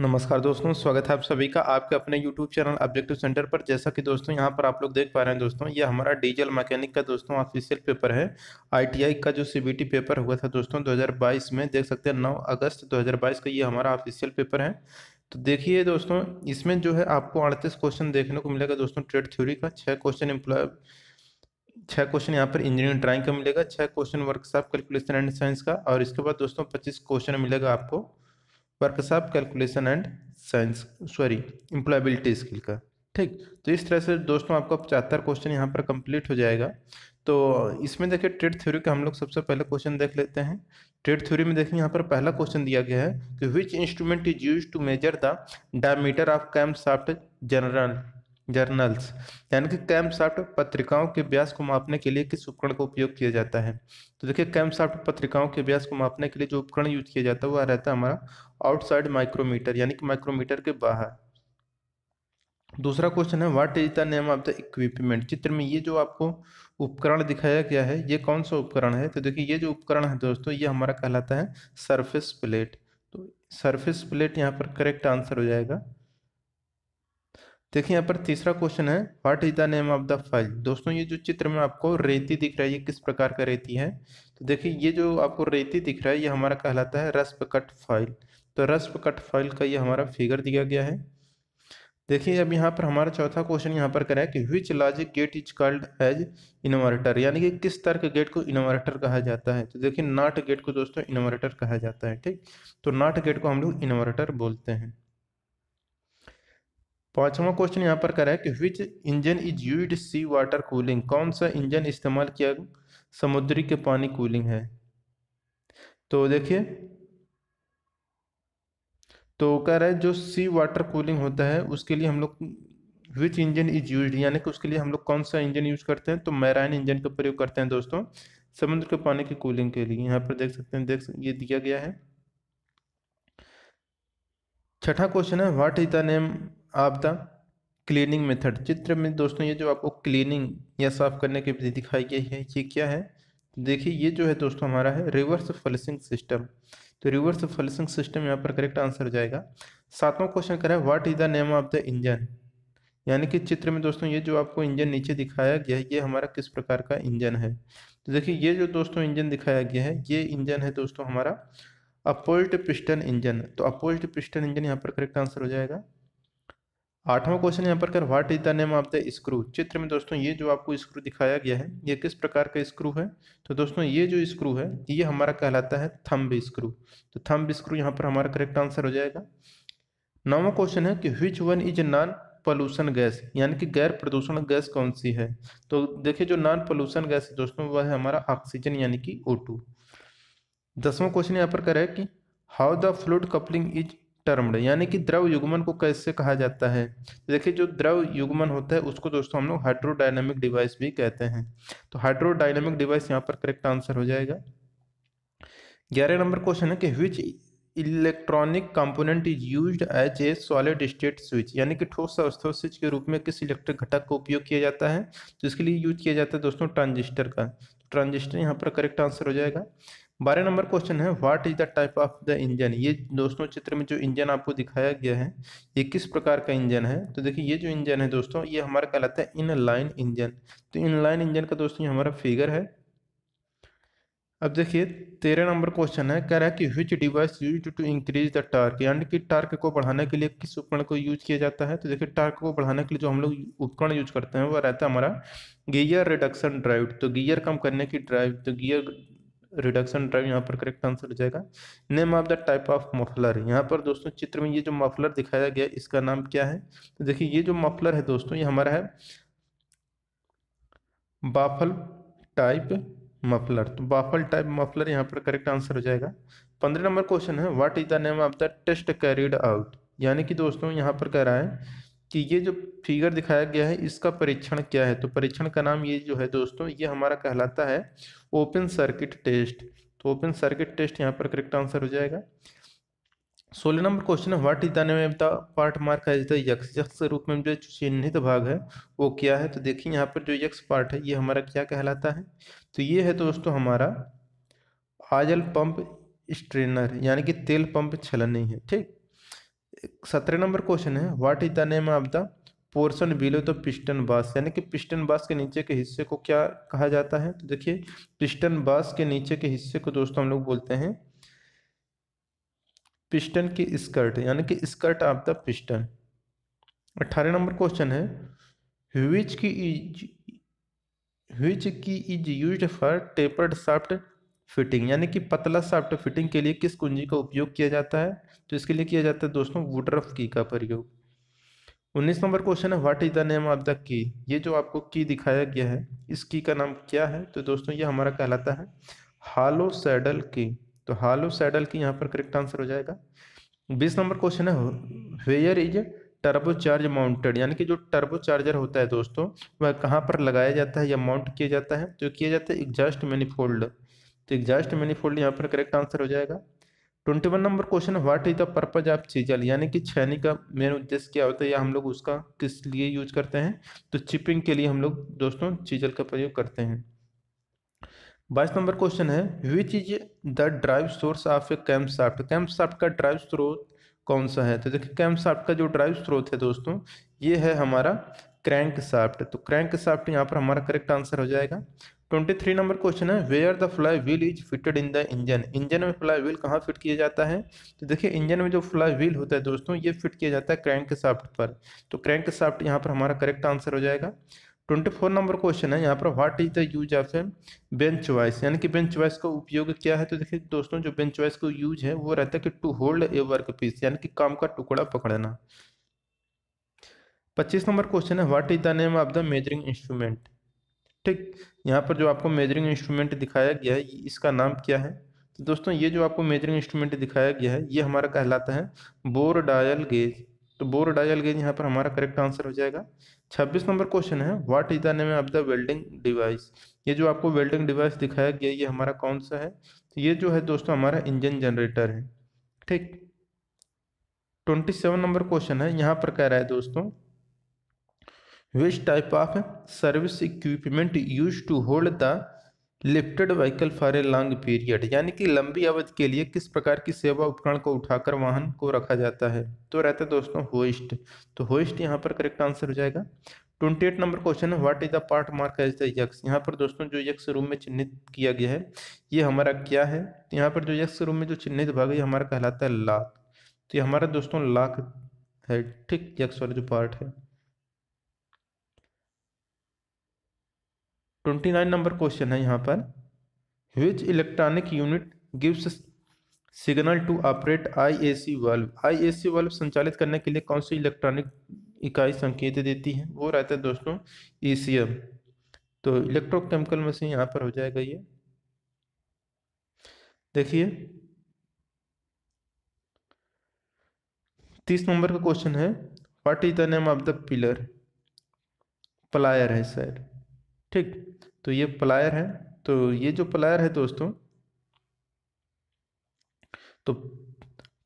नमस्कार दोस्तों स्वागत है आप सभी का आपके अपने YouTube चैनल ऑब्जेक्टिव सेंटर पर जैसा कि दोस्तों यहां पर आप लोग देख पा रहे हैं दोस्तों ये हमारा डीजल मैकेनिक का दोस्तों ऑफिशियल पेपर है आईटीआई का जो सीबीटी पेपर हुआ था दोस्तों 2022 में देख सकते हैं 9 अगस्त 2022 का ये हमारा ऑफिशियल पेपर है तो देखिए दोस्तों इसमें जो है आपको अड़तीस क्वेश्चन देखने को मिलेगा दोस्तों ट्रेड थ्योरी का छः क्वेश्चन एम्प्लॉय छः क्वेश्चन यहाँ पर इंजीनियरिंग ड्राइंग का मिलेगा छः question workshop calculation and science का और इसके बाद दोस्तों पच्चीस क्वेश्चन मिलेगा आपको workshop calculation and science sorry employability skill का ठीक तो इस तरह से दोस्तों आपका पचहत्तर क्वेश्चन यहाँ पर कंप्लीट हो जाएगा तो इसमें देखिए ट्रेड थ्योरी का हम लोग सबसे पहले क्वेश्चन देख लेते हैं ट्रेड थ्योरी में देखिए यहाँ पर पहला क्वेश्चन दिया गया है कि which instrument is use to measure the diameter of cam shaft general journals यानी कि साफ्ट पत्रिकाओं के व्यास को मापने के लिए किस उपकरण का उपयोग किया जाता है तो देखिए साफ्ट पत्रिकाओं के व्यास को मापने के लिए जो उपकरण यूज किया जाता है वह रहता है हमारा आउटसाइड माइक्रोमीटर यानी कि माइक्रोमीटर के बाहर दूसरा क्वेश्चन है what is the name of the equipment चित्र में ये जो आपको उपकरण दिखाया गया है ये कौन सा उपकरण है तो देखिए ये जो उपकरण है दोस्तों ये हमारा कहलाता है सरफेस प्लेट तो सरफेस प्लेट यहाँ पर करेक्ट आंसर हो जाएगा देखिए यहाँ पर तीसरा क्वेश्चन है what is the name of the file दोस्तों ये जो चित्र में आपको रेती दिख रहा है ये किस प्रकार का रेती है तो देखिए ये जो आपको रेती दिख रहा है ये हमारा कहलाता है रस्प कट फाइल तो रस्प कट फाइल का ये हमारा फिगर दिया गया है देखिए अब यहाँ पर हमारा चौथा क्वेश्चन यहाँ पर करा है कि which logic gate is called as inverter यानी कि किस तरह के गेट को इन्वर्टर कहा जाता है तो देखिए नाट गेट को दोस्तों इन्वर्टर कहा जाता है ठीक तो नाट गेट को हम लोग इन्वर्टर बोलते हैं पांचवा क्वेश्चन यहाँ पर करा है कि which engine is use sea water cooling कौन सा इंजन इस्तेमाल किया समुद्री के पानी कूलिंग है तो देखिए तो कह रहा है जो सी वाटर कूलिंग होता है उसके लिए हम लोग विच इंजन इज यूज यानी कि उसके लिए हम लोग कौन सा इंजन यूज करते हैं तो मैराइन इंजन का प्रयोग करते हैं दोस्तों समुद्र के पानी की कूलिंग के लिए यहाँ पर देख सकते हैं देख ये दिया गया है छठा क्वेश्चन है what is the name of the cleaning method चित्र में दोस्तों ये जो आपको क्लीनिंग या साफ़ करने की विधि दिखाई गई है ये क्या है देखिए ये जो है दोस्तों हमारा है रिवर्स फलसिंग सिस्टम तो रिवर्स फलसिंग सिस्टम यहाँ पर करेक्ट आंसर हो जाएगा सातवां क्वेश्चन करा है what is the name of the engine यानी कि चित्र में दोस्तों ये जो आपको इंजन नीचे दिखाया गया है ये हमारा किस प्रकार का इंजन है तो देखिए ये जो दोस्तों इंजन दिखाया गया है ये इंजन है दोस्तों हमारा अपोल्ट पिस्टन इंजन तो अपोल्ट पिस्टन इंजन यहाँ पर करेक्ट आंसर हो जाएगा आठवां क्वेश्चन यहाँ पर कर what is the name of the screw चित्र में दोस्तों ये जो आपको स्क्रू दिखाया गया है ये किस प्रकार का स्क्रू है तो दोस्तों ये जो स्क्रू है ये हमारा कहलाता है थम्ब स्क्रू तो थम्ब स्क्रू यहाँ पर हमारा करेक्ट आंसर हो जाएगा नौवां क्वेश्चन है कि which one is non pollution gas यानी कि गैर प्रदूषण गैस कौन सी है तो देखिए जो नॉन पॉल्यूशन गैस है दोस्तों वह है हमारा ऑक्सीजन यानी कि ओ टू दसवां क्वेश्चन यहाँ पर करें कि how the fluid coupling is termed यानी कि द्रव युग्मन को कैसे कहा जाता है देखिए जो द्रव युग्मन होता है उसको दोस्तों हम लोग हाइड्रोडाइनमिक डिवाइस भी कहते हैं तो हाइड्रोडाइनमिक डिवाइस यहाँ पर करेक्ट आंसर हो जाएगा ग्यारह नंबर क्वेश्चन है कि which electronic component is use as a solid state switch यानी कि ठोस अवस्था स्विच के रूप में किस इलेक्ट्रिक घटक का उपयोग किया जाता है जिसके तो लिए यूज किया जाता है दोस्तों ट्रांजिस्टर का ट्रांजिस्टर यहाँ पर करेक्ट आंसर हो जाएगा बारह नंबर क्वेश्चन है what is the type of the engine ये दोस्तों चित्र में जो इंजन आपको दिखाया गया है ये किस प्रकार का इंजन है तो देखिए ये जो इंजन है दोस्तों ये हमारा कहलाता है इन लाइन इंजन तो इन लाइन इंजन का दोस्तों ये हमारा फिगर है अब देखिए तेरह नंबर क्वेश्चन है कह रहा है कि which device use to increase the torque यानी कि टार्क को बढ़ाने के लिए किस उपकरण को यूज किया जाता है तो देखिए टार्क को बढ़ाने के लिए जो हम लोग उपकरण यूज करते हैं वह रहता है हमारा गियर रिडक्शन ड्राइव तो गियर कम करने की ड्राइव तो गियर रिडक्शन ड्राइव यहाँ पर करेक्ट आंसर हो जाएगा name of the type of muffler यहाँ पर दोस्तों चित्र में ये जो मफलर दिखाया गया इसका नाम क्या है तो देखिए ये जो मफलर है दोस्तों ये हमारा है बाफल टाइप मफलर तो बाफल टाइप मफलर यहाँ पर करेक्ट आंसर हो जाएगा पंद्रह नंबर क्वेश्चन है what is the name of the test carried out यानी कि दोस्तों यहाँ पर कह रहा है कि ये जो फिगर दिखाया गया है इसका परीक्षण क्या है तो परीक्षण का नाम ये जो है दोस्तों ये हमारा कहलाता है ओपन सर्किट टेस्ट तो ओपन सर्किट टेस्ट यहाँ पर करेक्ट आंसर हो जाएगा सोलह नंबर क्वेश्चन है what is the name of the part mark as the X के रूप में जो चिन्हित भाग है वो क्या है तो देखिए यहाँ पर जो यक्ष पार्ट है ये हमारा क्या कहलाता है तो ये है दोस्तों हमारा आजल पंप स्ट्रेनर यानी कि तेल पंप छलनी है ठीक सत्रह नंबर क्वेश्चन है what is the name of the portion below to piston base यानी कि पिस्टन बास के नीचे के हिस्से को क्या कहा जाता है तो देखिए पिस्टन बास के नीचे के हिस्से को दोस्तों हम लोग बोलते हैं पिस्टन की स्कर्ट यानी कि स्कर्ट ऑफ द पिस्टन अट्ठारह नंबर क्वेश्चन है which key is which key is use for tapered shaft fitting यानी कि पतला साफ्ट फिटिंग के लिए किस कुंजी का उपयोग किया जाता है तो इसके लिए किया जाता है दोस्तों वुडरफ की का प्रयोग उन्नीस नंबर क्वेश्चन है what is the name of the key ये जो आपको की दिखाया गया है इस की का नाम क्या है तो दोस्तों ये हमारा कहलाता है हालो सैडल की तो हालो सैडल की यहाँ पर करेक्ट आंसर हो जाएगा बीस नंबर क्वेश्चन है where is turbo charge mounted यानी कि जो टर्बो चार्जर होता है दोस्तों वह कहाँ पर लगाया जाता है या माउंट किया जाता है तो किया जाता है एग्जॉस्ट मैनिफोल्ड तो एग्जैक्ट मैनीफोल्ड यहाँ पर करेक्ट आंसर हो जाएगा ट्वेंटी वन नंबर क्वेश्चन है what is the purpose of chisel यानी कि छैनी का मेन उद्देश्य क्या होता है या हम लोग उसका किस लिए यूज करते हैं तो चिपिंग के लिए हम लोग दोस्तों चीजल का प्रयोग करते हैं बाईस नंबर क्वेश्चन है which is the drive source of a cam shaft cam shaft का ड्राइव स्रोत कौन सा है तो देखिए कैम्प साफ्ट का जो ड्राइव स्रोत है दोस्तों ये है हमारा क्रैंक साफ्ट तो क्रैंक साफ्ट यहाँ पर हमारा करेक्ट आंसर हो जाएगा ट्वेंटी थ्री नंबर क्वेश्चन है where the fly wheel is fitted in the engine engine में फ्लाई व्हील कहाँ फिट किया जाता है तो देखिए इंजन में जो फ्लाई व्हील होता है दोस्तों ये फिट किया जाता है क्रैंक साफ्ट पर तो क्रैंक साफ्ट यहाँ पर हमारा करेक्ट आंसर हो जाएगा ट्वेंटी फोर नंबर क्वेश्चन है यहाँ पर what is the use of a bench vice यानी कि बेंच वाइस का उपयोग क्या है तो देखिए दोस्तों जो बेंच वाइस का यूज है वो रहता है कि to hold a work piece यानी कि काम का टुकड़ा पकड़ना पच्चीस नंबर क्वेश्चन है what is the name of the measuring instrument ठीक यहाँ पर जो आपको मेजरिंग इंस्ट्रूमेंट दिखाया गया है इसका नाम क्या है तो दोस्तों ये जो आपको मेजरिंग इंस्ट्रूमेंट दिखाया गया है ये हमारा कहलाता है बोर डायल गेज तो बोर डायल गेज यहाँ पर हमारा करेक्ट आंसर हो जाएगा छब्बीस नंबर क्वेश्चन है what is the name of the welding device ये जो आपको वेल्डिंग डिवाइस दिखाया गया ये हमारा कौन सा है तो ये जो है दोस्तों हमारा इंजन जनरेटर है ठीक ट्वेंटी सेवन नंबर क्वेश्चन है यहाँ पर कह रहा है दोस्तों which type of service equipment use to hold the lifted vehicle for a long period यानी कि लंबी अवधि के लिए किस प्रकार की सेवा उपकरण को उठाकर वाहन को रखा जाता है तो रहता है दोस्तों होइस्ट तो होइस्ट यहाँ पर करेक्ट आंसर हो जाएगा ट्वेंटी एट नंबर क्वेश्चन है what is the part mark as the X यहाँ पर दोस्तों जो यक्स रूम में चिन्हित किया गया है ये हमारा क्या है तो यहाँ पर जो यक्स रूम में जो चिन्हित भाग है हमारा कहलाता है लाख तो ये हमारा दोस्तों लाख है ठीक यक्स वाला जो पार्ट है ट्वेंटी नाइन नंबर क्वेश्चन है यहाँ पर which electronic unit gives signal to operate I A C valve I A C bulb संचालित करने के लिए कौन सी इलेक्ट्रॉनिक इकाई संकेत देती है वो रहता है दोस्तों ई सी एम तो इलेक्ट्रोकेमिकल मशीन यहाँ पर हो जाएगा ये देखिए तीस नंबर का क्वेश्चन है what is the name of the pillar plier है सर ठीक तो ये प्लायर है तो ये जो प्लायर है दोस्तों तो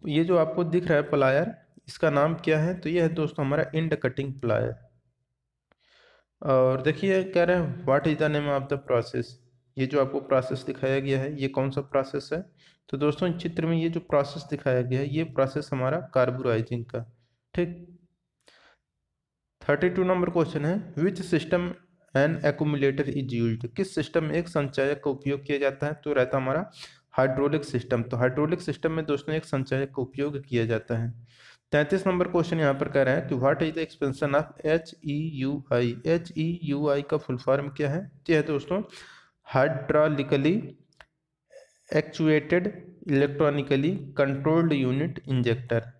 ये जो आपको दिख रहा है प्लायर इसका नाम क्या है तो ये है दोस्तों हमारा इंड कटिंग प्लायर और देखिए कह रहे हैं what is the name of the process ये जो आपको प्रोसेस दिखाया गया है ये कौन सा प्रोसेस है तो दोस्तों चित्र में ये जो प्रोसेस दिखाया गया है ये प्रोसेस हमारा कार्बोराइजिंग का ठीक थर्टी टू नंबर क्वेश्चन है which system an accumulator is use किस सिस्टम में एक संचायक का उपयोग किया जाता है तो रहता हमारा हाइड्रोलिक सिस्टम तो हाइड्रोलिक सिस्टम में दोस्तों एक संचायक का उपयोग किया जाता है तैंतीस नंबर क्वेश्चन यहाँ पर कह रहे हैं कि what is the expansion of H E U I H E U I का फुल फॉर्म क्या है यह है दोस्तों hydraulically actuated electronically controlled unit injector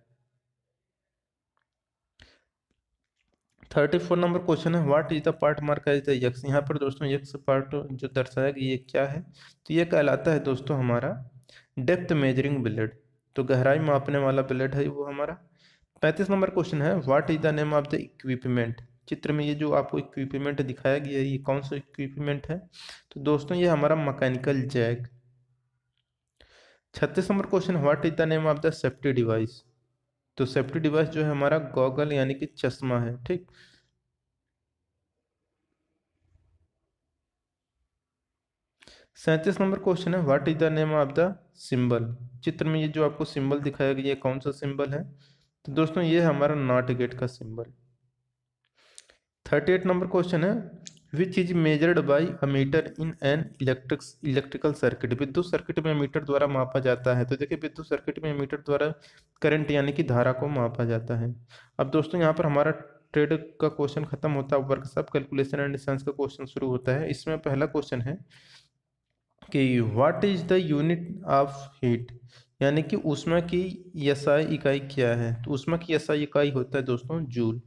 thirty four number question है what is the part mark is the यहाँ पर दोस्तों यक्स पार्ट जो दर्शाया ये क्या है तो ये कहलाता है दोस्तों हमारा डेप्थ मेजरिंग ब्लेड तो गहराई मापने वाला ब्लेड है वो हमारा पैंतीस नंबर क्वेश्चन है what is the name of the equipment चित्र में ये जो आपको इक्विपमेंट दिखाया गया है ये कौन सा इक्विपमेंट है तो दोस्तों ये हमारा मकैनिकल जैक छत्तीस number question what is the name of the safety device तो सेफ्टी डिवाइस जो है हमारा गॉगल यानी कि चश्मा है ठीक सैंतीस नंबर क्वेश्चन है what is the name of the symbol चित्र में ये जो आपको सिंबल दिखाया गया ये कौन सा सिंबल है तो दोस्तों ये हमारा नॉट गेट का symbol thirty eight number question है which is measured by ammeter in an electric electrical circuit विद्युत सर्किट में अमीटर द्वारा मापा जाता है तो देखिए विद्युत सर्किट में अमीटर द्वारा करंट यानी कि धारा को मापा जाता है अब दोस्तों यहाँ पर हमारा ट्रेड का क्वेश्चन खत्म होता है वर्क सब कैलकुलेशन एंड साइंस का क्वेश्चन शुरू होता है इसमें पहला क्वेश्चन है कि what is the unit of heat यानी कि उष्मा की यसाई इकाई क्या है तो उष्मा की यसाई इकाई होता है दोस्तों जूल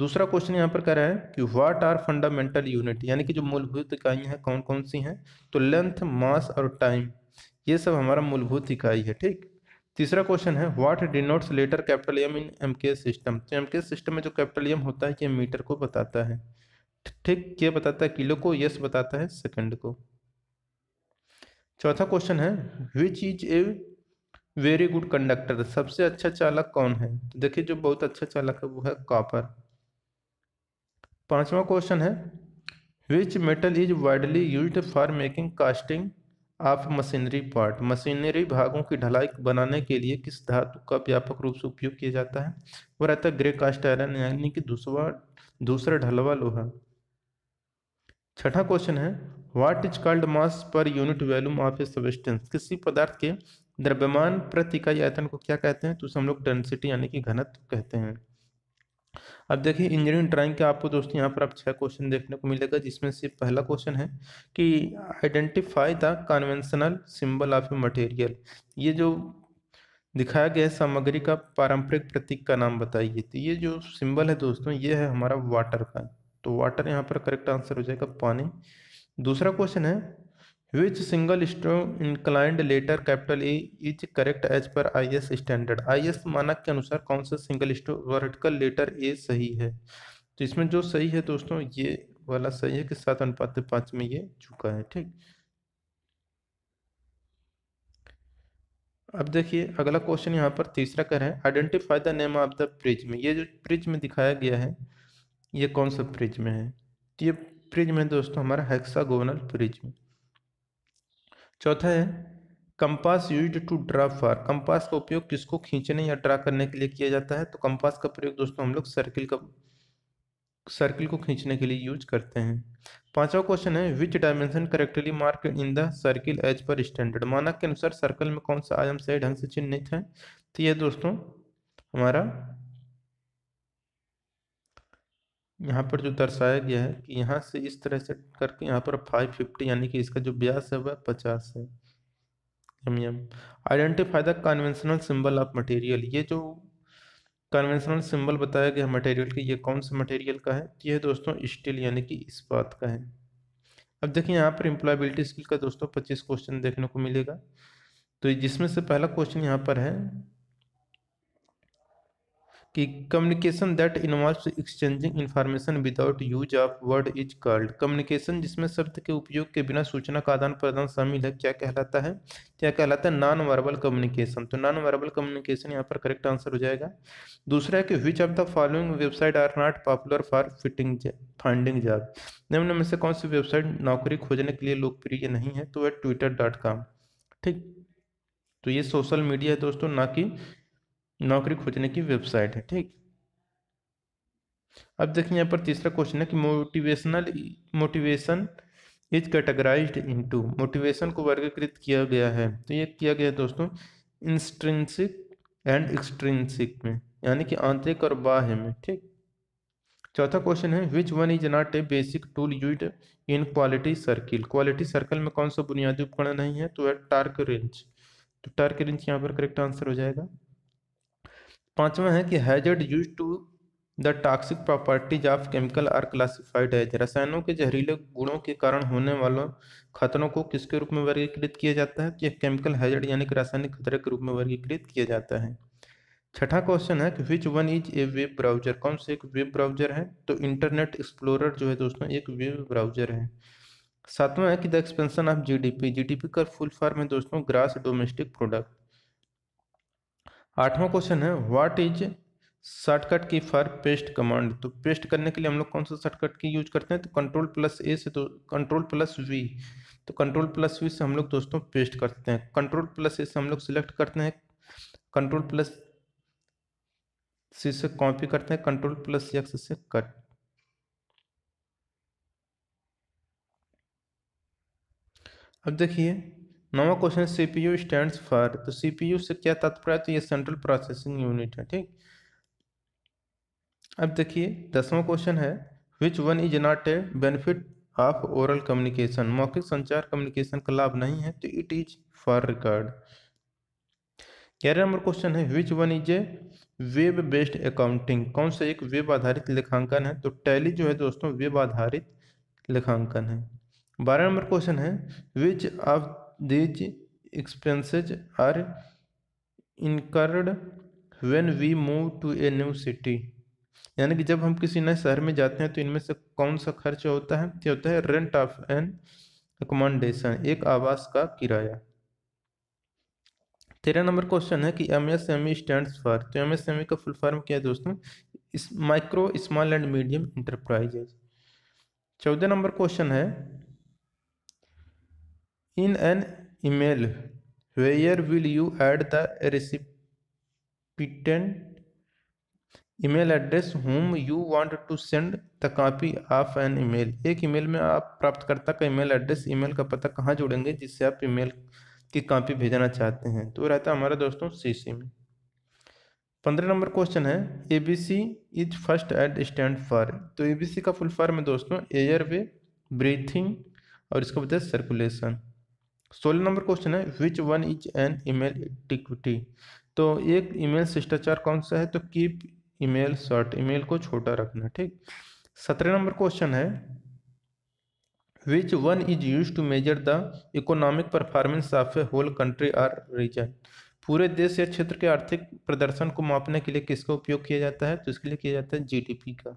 दूसरा क्वेश्चन यहाँ पर कह रहा है कि व्हाट आर फंडामेंटल यूनिट यानी कि जो मूलभूत इकाइयाँ हैं कौन कौन सी हैं तो लेंथ मास और टाइम ये सब हमारा मूलभूत इकाई है ठीक तीसरा क्वेश्चन है what denotes letter capital M in M K system तो एम के सिस्टम में जो कैपिटल एम होता है ये मीटर को बताता है ठीक ये बताता है किलो को यस बताता है सेकेंड को चौथा क्वेश्चन है which is a very good conductor सबसे अच्छा चालक कौन है तो देखिए जो बहुत अच्छा चालक है वो है कॉपर पांचवा क्वेश्चन है which metal is widely use for making casting of machinery part machinery भागों की ढलाई बनाने के लिए किस धातु का व्यापक रूप से उपयोग किया जाता है वो रहता है ग्रे कास्ट आयरन यानी कि दूसरा दूसरा ढलवा लोहा छठा क्वेश्चन है what is called mass per unit volume of a substance किसी पदार्थ के द्रव्यमान प्रति इकाई आयतन को क्या कहते हैं तो हम लोग डेंसिटी यानी कि घनत्व कहते हैं अब देखिए इंजीनियरिंग ड्राइंग के आपको दोस्तों यहाँ पर आप छः क्वेश्चन देखने को मिलेगा जिसमें से पहला क्वेश्चन है कि identify the conventional symbol of a material ये जो दिखाया गया सामग्री का पारंपरिक प्रतीक का नाम बताइए तो ये जो सिंबल है दोस्तों ये है हमारा वाटर का तो वाटर यहाँ पर करेक्ट आंसर हो जाएगा पानी दूसरा क्वेश्चन है which single stroke inclined letter capital A is correct as per I S standard I S मानक के अनुसार कौन सा single stroke vertical letter A सही है तो इसमें जो सही है दोस्तों ये वाला सही है कि सात अनुपात पाँच में ये चुका है ठीक अब देखिए अगला क्वेश्चन यहाँ पर तीसरा कर है identify the name of the fridge में ये जो फ्रिज में दिखाया गया है ये कौन सा फ्रिज में है तो ये फ्रिज में दोस्तों हमारा हेक्सागोनल फ्रिज में चौथा है compass use to draw for compass का उपयोग किसको खींचने या ड्रा करने के लिए किया जाता है तो कंपास का प्रयोग दोस्तों हम लोग सर्किल का सर्किल को खींचने के लिए यूज करते हैं पांचवा क्वेश्चन है which dimension correctly mark in the circle as per standard मानक के अनुसार सर्कल में कौन सा आयाम सही ढंग से चिन्हित है तो ये दोस्तों हमारा यहाँ पर जो दर्शाया गया है कि यहाँ से इस तरह से करके यहाँ पर फाइव फिफ्टी यानी कि इसका जो ब्याज है वह पचास है M M identify the conventional symbol of material ये जो कन्वेंशनल सिंबल बताया गया मटेरियल की ये कौन से मटेरियल का है ये दोस्तों स्टील यानी कि इस बात का है अब देखिए यहाँ पर इम्प्लॉयबिलिटी स्किल का दोस्तों पच्चीस क्वेश्चन देखने को मिलेगा तो जिसमें से पहला क्वेश्चन यहाँ पर है कि communication that involve exchanging information without use of word is called communication जिसमें शब्द के उपयोग के बिना सूचना का आदान प्रदान शामिल है क्या कहलाता है क्या कहलाता है नॉन वर्बल कम्युनिकेशन तो नॉन वर्बल कम्युनिकेशन यहाँ पर करेक्ट आंसर हो जाएगा दूसरा है कि which of the following website are not popular for fitting finding job निम्न में से कौन सी वेबसाइट नौकरी खोजने के लिए लोकप्रिय नहीं है तो वह ट्विटर ठीक तो ये सोशल मीडिया है दोस्तों ना कि नौकरी खोजने की वेबसाइट है ठीक अब देखिए यहाँ पर तीसरा क्वेश्चन है कि motivational motivation is categorize into motivation को वर्गीकृत किया गया है तो ये किया गया है दोस्तों इंस्ट्रेंसिक एंड एक्सट्रेंसिक में यानी कि आंतरिक और बाह्य में ठीक चौथा क्वेश्चन है which one is not a basic tool use in quality circle quality circle में कौन सा बुनियादी उपकरण नहीं है तो है टार्क रेंज तो टार्क रेंज यहाँ पर करेक्ट आंसर हो जाएगा पांचवा है कि hazard use to the toxic properties of chemical are classified है रसायनों के जहरीले गुणों के कारण होने वालों खतरों को किसके रूप में वर्गीकृत किया जाता है यह केमिकल हैजर्ड यानी कि रासायनिक खतरे के रूप में वर्गीकृत किया जाता है छठा क्वेश्चन है कि which one is a web browser कौन से एक वेब ब्राउजर है तो इंटरनेट एक्सप्लोरर जो है दोस्तों एक वेब ब्राउजर है सातवां है कि the expansion of GDP GDP का फुल फॉर्म है दोस्तों ग्रास डोमेस्टिक प्रोडक्ट आठवां क्वेश्चन है what is shortcut key for paste command तो पेस्ट करने के लिए हम लोग कौन सा शॉर्टकट की यूज करते हैं तो कंट्रोल प्लस ए से तो कंट्रोल प्लस वी तो कंट्रोल प्लस वी से हम लोग दोस्तों पेस्ट करते हैं कंट्रोल प्लस ए से हम लोग सिलेक्ट करते हैं कंट्रोल प्लस सी से कॉपी करते हैं कंट्रोल प्लस एक्स से कट अब देखिए नवा question C P U stand for तो सी पी यू से क्या तात्पर्य तो ये सेंट्रल प्रोसेसिंग यूनिट है ठीक अब देखिए दसवां क्वेश्चन है which one is not a benefit of oral communication मौखिक संचार कम्युनिकेशन का लाभ नहीं है तो इट इज फॉर रिकॉर्ड ग्यारह नंबर क्वेश्चन है which one is a web based accounting कौन सा एक वेब आधारित लेखांकन है तो टैली जो है दोस्तों वेब आधारित लेखांकन है बारह नंबर क्वेश्चन है which of these expenses are incurred when we move to a new city यानी कि जब हम किसी नए शहर में जाते हैं तो इनमें से कौन सा खर्च होता है ये होता है रेंट ऑफ एन अकोमोडेशन एक आवास का किराया तेरह नंबर क्वेश्चन है कि M S M E stand for तो एम एस एम ई का फुल फॉर्म क्या है दोस्तों micro small and medium enterprises चौदह नंबर क्वेश्चन है in an email where will you add the recipient email address whom you want to send the copy of an email एक email में आप प्राप्तकर्ता का ईमेल एड्रेस ईमेल का पता कहाँ जोड़ेंगे जिससे आप ईमेल की कापी भेजना चाहते हैं तो रहता है हमारा दोस्तों सी सी में पंद्रह नंबर क्वेश्चन है A B C is first aid stand for तो ए बी सी का फुल फॉर्म है दोस्तों एयर वे ब्रीथिंग और इसका बताया मतलब सर्कुलेशन सोलह नंबर क्वेश्चन है which one is an email equity तो एक ईमेल शिष्टाचार कौन सा है तो कीप ईमेल शॉर्ट ईमेल को छोटा रखना ठीक सत्रह नंबर क्वेश्चन है which one is use to measure the economic performance of a whole country or region पूरे देश या क्षेत्र के आर्थिक प्रदर्शन को मापने के लिए किसका उपयोग किया जाता है तो इसके लिए किया जाता है जीडीपी का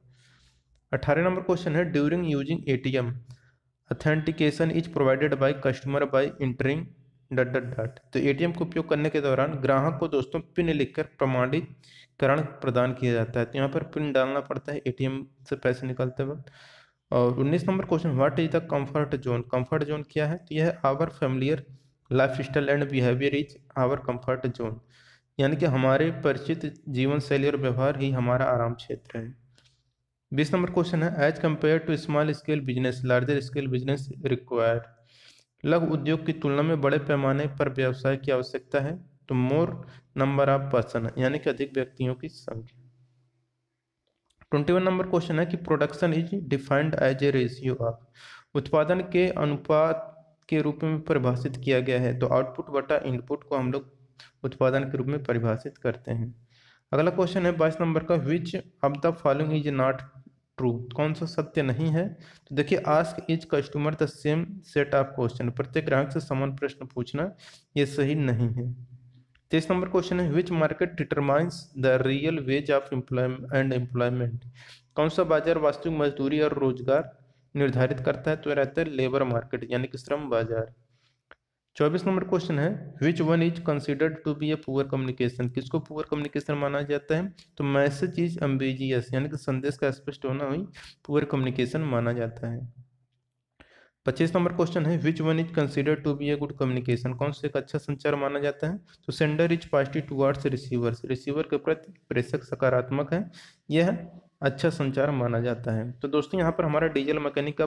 अठारह नंबर क्वेश्चन है during using ATM authentication is provided by customer by entering dot dot dot तो एटीएम का उपयोग करने के दौरान ग्राहक को दोस्तों पिन लिखकर प्रमाणीकरण प्रदान किया जाता है तो यहाँ पर पिन डालना पड़ता है एटीएम से पैसे निकलते वक्त और उन्नीस number question what is the comfort zone comfort zone क्या है तो यह our familiar lifestyle and behaviour is our comfort zone यानी कि हमारे परिचित जीवन शैली और व्यवहार ही हमारा आराम क्षेत्र है बीस नंबर क्वेश्चन है as compare to small scale business larger scale business required लघु उद्योग की तुलना में बड़े पैमाने पर व्यवसाय की आवश्यकता है तो मोर नंबर ऑफ पर्सन यानी कि अधिक व्यक्तियों की संख्या ट्वेंटी वन नंबर क्वेश्चन है कि production is defined as a ratio of उत्पादन के अनुपात के रूप में परिभाषित किया गया है तो आउटपुट बटा इनपुट को हम लोग उत्पादन के रूप में परिभाषित करते हैं अगला क्वेश्चन है बाईस नंबर का which of the following is not true कौन सा सत्य नहीं है तो देखिए ask is customer the same set of question प्रत्येक ग्राहक से समान प्रश्न पूछना ये सही नहीं है तेईस नंबर क्वेश्चन है which market determines the real wage of employ and employment कौन सा बाजार वास्तविक मजदूरी और रोजगार निर्धारित करता है तो रहता है लेबर मार्केट यानी कि श्रम बाजार चौबीस नंबर क्वेश्चन है which one is considered to be a poor communication किसको पुअर कम्युनिकेशन माना जाता है तो मैसेज इज अम्बीजियस यानी कि संदेश का स्पष्ट होना ही पुअर कम्युनिकेशन माना जाता है पच्चीस नंबर क्वेश्चन है which one is consider to be a good communication कौन सा एक अच्छा संचार माना जाता है तो sender is positive towards receiver receiver के प्रति प्रेषक सकारात्मक है यह अच्छा संचार माना जाता है तो दोस्तों यहाँ पर हमारा डीजल मैकेनिक का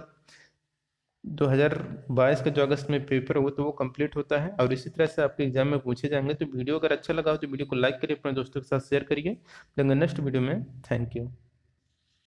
2022 का जो अगस्त में पेपर हो तो वो कंप्लीट होता है और इसी तरह से आपके एग्जाम में पूछे जाएंगे तो वीडियो अगर अच्छा लगा हो तो वीडियो को लाइक करिए अपने दोस्तों के साथ शेयर करिए नेक्स्ट वीडियो में थैंक यू